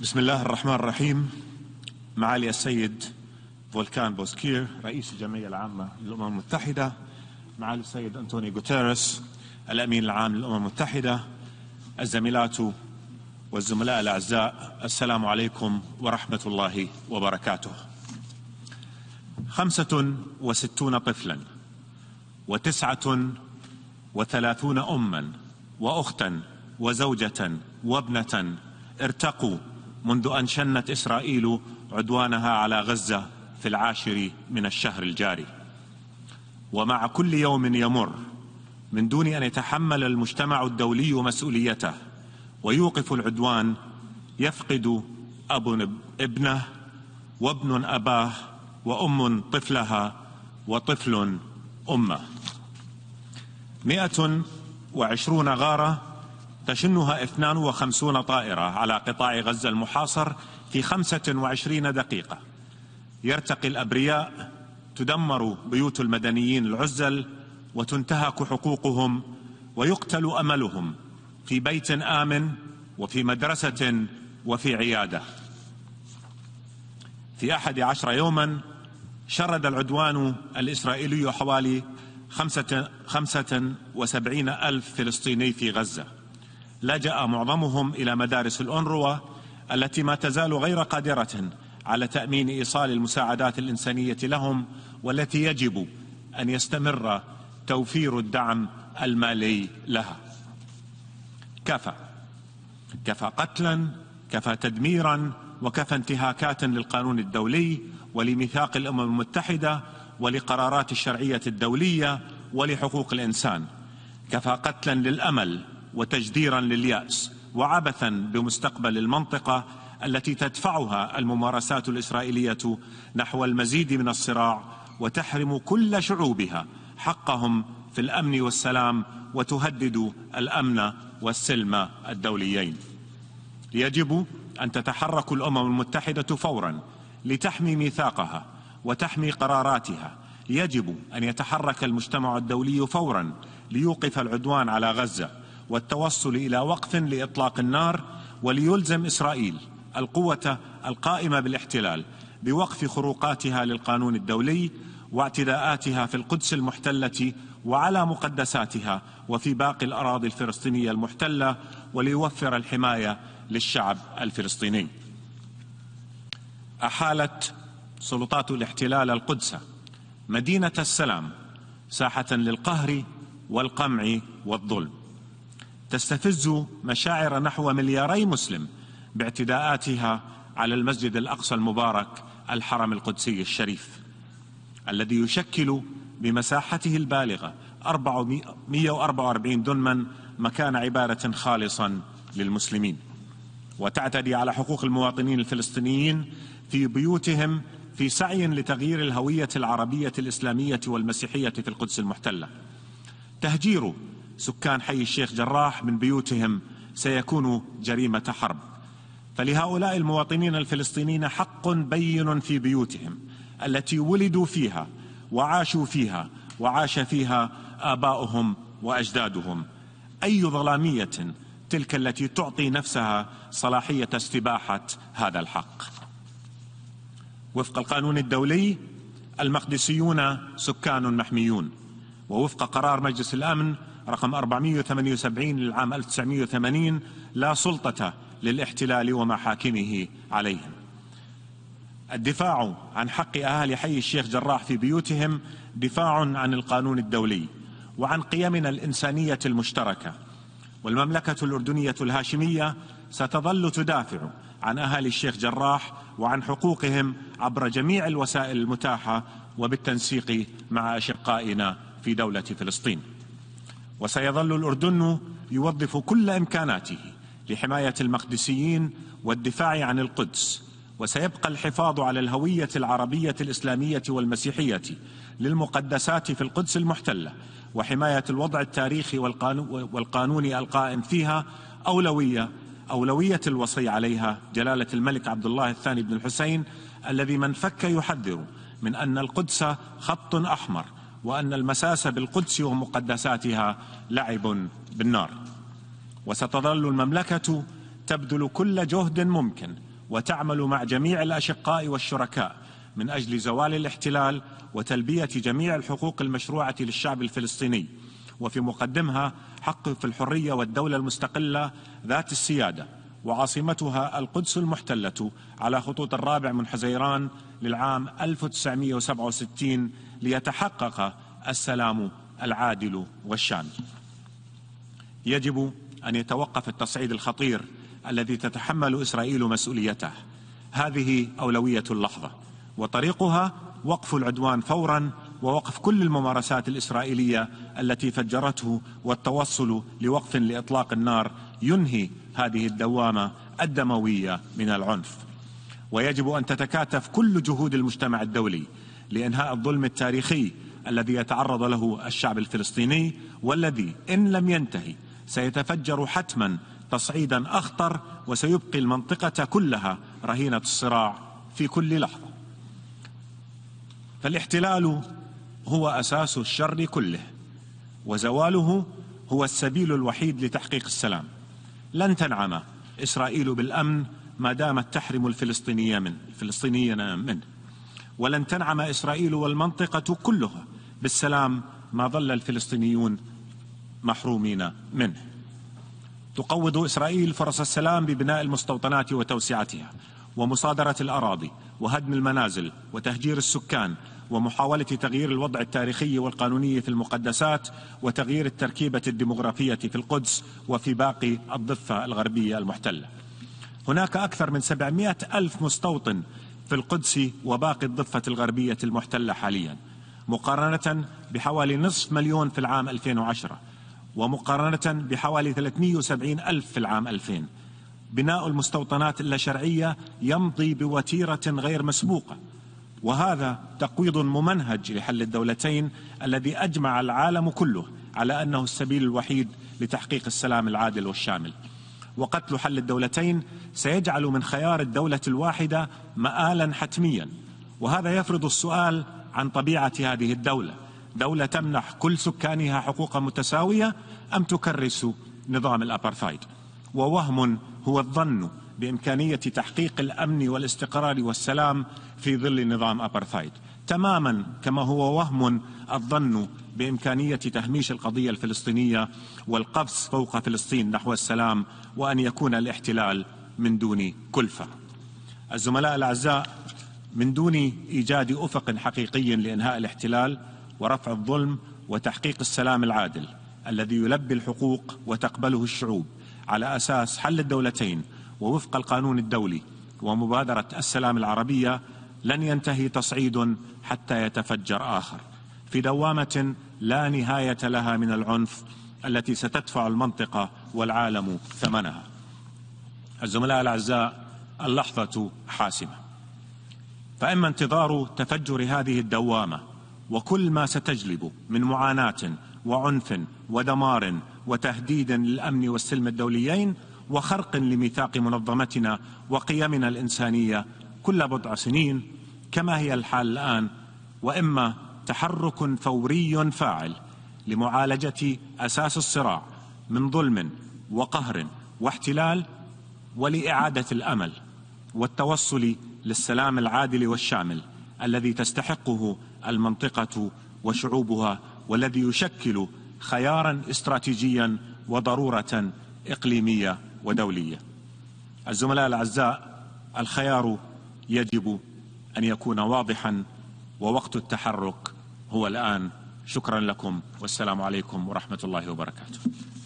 بسم الله الرحمن الرحيم معالي السيد فولكان بوسكير رئيس الجمعية العامة للأمم المتحدة معالي السيد أنتوني غوتيريس الأمين العام للأمم المتحدة الزميلات والزملاء الأعزاء السلام عليكم ورحمة الله وبركاته خمسة وستون طفلا وتسعة وثلاثون أما وأختا وزوجة وابنة ارتقوا منذ أن شنت إسرائيل عدوانها على غزة في العاشر من الشهر الجاري ومع كل يوم يمر من دون أن يتحمل المجتمع الدولي مسؤوليته ويوقف العدوان يفقد أب ابنه وابن أباه وأم طفلها وطفل أمه مئة وعشرون غارة تشنها 52 طائرة على قطاع غزة المحاصر في 25 دقيقة يرتقي الأبرياء تدمر بيوت المدنيين العزل وتنتهك حقوقهم ويقتل أملهم في بيت آمن وفي مدرسة وفي عيادة في أحد عشر يوما شرد العدوان الإسرائيلي حوالي خمسة, وسبعين ألف فلسطيني في غزة لجا معظمهم الى مدارس الأنروا التي ما تزال غير قادره على تامين ايصال المساعدات الانسانيه لهم والتي يجب ان يستمر توفير الدعم المالي لها كفى كفى قتلا كفى تدميرا وكفى انتهاكات للقانون الدولي ولميثاق الامم المتحده ولقرارات الشرعيه الدوليه ولحقوق الانسان كفى قتلا للامل وتجديرا للياس وعبثا بمستقبل المنطقه التي تدفعها الممارسات الاسرائيليه نحو المزيد من الصراع وتحرم كل شعوبها حقهم في الامن والسلام وتهدد الامن والسلم الدوليين يجب ان تتحرك الامم المتحده فورا لتحمي ميثاقها وتحمي قراراتها يجب ان يتحرك المجتمع الدولي فورا ليوقف العدوان على غزه والتوصل الى وقف لاطلاق النار وليلزم اسرائيل القوه القائمه بالاحتلال بوقف خروقاتها للقانون الدولي واعتداءاتها في القدس المحتله وعلى مقدساتها وفي باقي الاراضي الفلسطينيه المحتله وليوفر الحمايه للشعب الفلسطيني. احالت سلطات الاحتلال القدس مدينه السلام ساحه للقهر والقمع والظلم. تستفز مشاعر نحو ملياري مسلم باعتداءاتها على المسجد الاقصى المبارك الحرم القدسي الشريف الذي يشكل بمساحته البالغه 444 دنما مكان عباده خالصا للمسلمين وتعتدي على حقوق المواطنين الفلسطينيين في بيوتهم في سعي لتغيير الهويه العربيه الاسلاميه والمسيحيه في القدس المحتله تهجير سكان حي الشيخ جراح من بيوتهم سيكون جريمه حرب فلهؤلاء المواطنين الفلسطينيين حق بين في بيوتهم التي ولدوا فيها وعاشوا فيها وعاش فيها اباؤهم واجدادهم اي ظلاميه تلك التي تعطي نفسها صلاحيه استباحه هذا الحق وفق القانون الدولي المقدسيون سكان محميون ووفق قرار مجلس الامن رقم 478 للعام 1980 لا سلطة للاحتلال ومحاكمه عليهم الدفاع عن حق أهالي حي الشيخ جراح في بيوتهم دفاع عن القانون الدولي وعن قيمنا الإنسانية المشتركة والمملكة الأردنية الهاشمية ستظل تدافع عن أهالي الشيخ جراح وعن حقوقهم عبر جميع الوسائل المتاحة وبالتنسيق مع أشقائنا في دولة فلسطين وسيظل الأردن يوظف كل إمكاناته لحماية المقدسيين والدفاع عن القدس وسيبقى الحفاظ على الهوية العربية الإسلامية والمسيحية للمقدسات في القدس المحتلة وحماية الوضع التاريخي والقانوني القائم فيها أولوية أولوية الوصي عليها جلالة الملك عبد الله الثاني بن الحسين الذي من فك يحذر من أن القدس خط أحمر وأن المساس بالقدس ومقدساتها لعب بالنار وستظل المملكة تبذل كل جهد ممكن وتعمل مع جميع الأشقاء والشركاء من أجل زوال الاحتلال وتلبية جميع الحقوق المشروعة للشعب الفلسطيني وفي مقدمها حقه في الحرية والدولة المستقلة ذات السيادة وعاصمتها القدس المحتلة على خطوط الرابع من حزيران للعام 1967 ليتحقق السلام العادل والشامل. يجب أن يتوقف التصعيد الخطير الذي تتحمل إسرائيل مسؤوليته. هذه أولوية اللحظة وطريقها وقف العدوان فورا ووقف كل الممارسات الإسرائيلية التي فجرته والتوصل لوقف لإطلاق النار ينهي هذه الدوامة الدموية من العنف ويجب أن تتكاتف كل جهود المجتمع الدولي لإنهاء الظلم التاريخي الذي يتعرض له الشعب الفلسطيني والذي إن لم ينتهي سيتفجر حتما تصعيدا أخطر وسيبقي المنطقة كلها رهينة الصراع في كل لحظة فالاحتلال هو اساس الشر كله وزواله هو السبيل الوحيد لتحقيق السلام لن تنعم اسرائيل بالامن ما دامت تحرم الفلسطينيه من الفلسطينيين منه ولن تنعم اسرائيل والمنطقه كلها بالسلام ما ظل الفلسطينيون محرومين منه تقوض اسرائيل فرص السلام ببناء المستوطنات وتوسعتها ومصادره الاراضي وهدم المنازل وتهجير السكان ومحاولة تغيير الوضع التاريخي والقانوني في المقدسات وتغيير التركيبة الديمغرافية في القدس وفي باقي الضفة الغربية المحتلة هناك أكثر من 700 ألف مستوطن في القدس وباقي الضفة الغربية المحتلة حاليا مقارنة بحوالي نصف مليون في العام 2010 ومقارنة بحوالي 370 ألف في العام 2000 بناء المستوطنات اللاشرعية يمضي بوتيرة غير مسبوقة وهذا تقويض ممنهج لحل الدولتين الذي اجمع العالم كله على انه السبيل الوحيد لتحقيق السلام العادل والشامل. وقتل حل الدولتين سيجعل من خيار الدوله الواحده مآلا حتميا وهذا يفرض السؤال عن طبيعه هذه الدوله، دوله تمنح كل سكانها حقوقا متساويه ام تكرس نظام الابارثايد؟ ووهم هو الظن بإمكانية تحقيق الأمن والاستقرار والسلام في ظل نظام أبرثايد تماما كما هو وهم الظن بإمكانية تهميش القضية الفلسطينية والقفز فوق فلسطين نحو السلام وأن يكون الاحتلال من دون كلفة الزملاء الأعزاء من دون إيجاد أفق حقيقي لإنهاء الاحتلال ورفع الظلم وتحقيق السلام العادل الذي يلبي الحقوق وتقبله الشعوب على أساس حل الدولتين ووفق القانون الدولي ومبادرة السلام العربية لن ينتهي تصعيد حتى يتفجر آخر في دوامة لا نهاية لها من العنف التي ستدفع المنطقة والعالم ثمنها الزملاء الأعزاء اللحظة حاسمة فإما انتظار تفجر هذه الدوامة وكل ما ستجلب من معاناة وعنف ودمار وتهديد للأمن والسلم الدوليين وخرق لميثاق منظمتنا وقيمنا الانسانيه كل بضع سنين كما هي الحال الان واما تحرك فوري فاعل لمعالجه اساس الصراع من ظلم وقهر واحتلال ولاعاده الامل والتوصل للسلام العادل والشامل الذي تستحقه المنطقه وشعوبها والذي يشكل خيارا استراتيجيا وضروره اقليميه ودولية الزملاء الأعزاء الخيار يجب أن يكون واضحا ووقت التحرك هو الآن شكرا لكم والسلام عليكم ورحمة الله وبركاته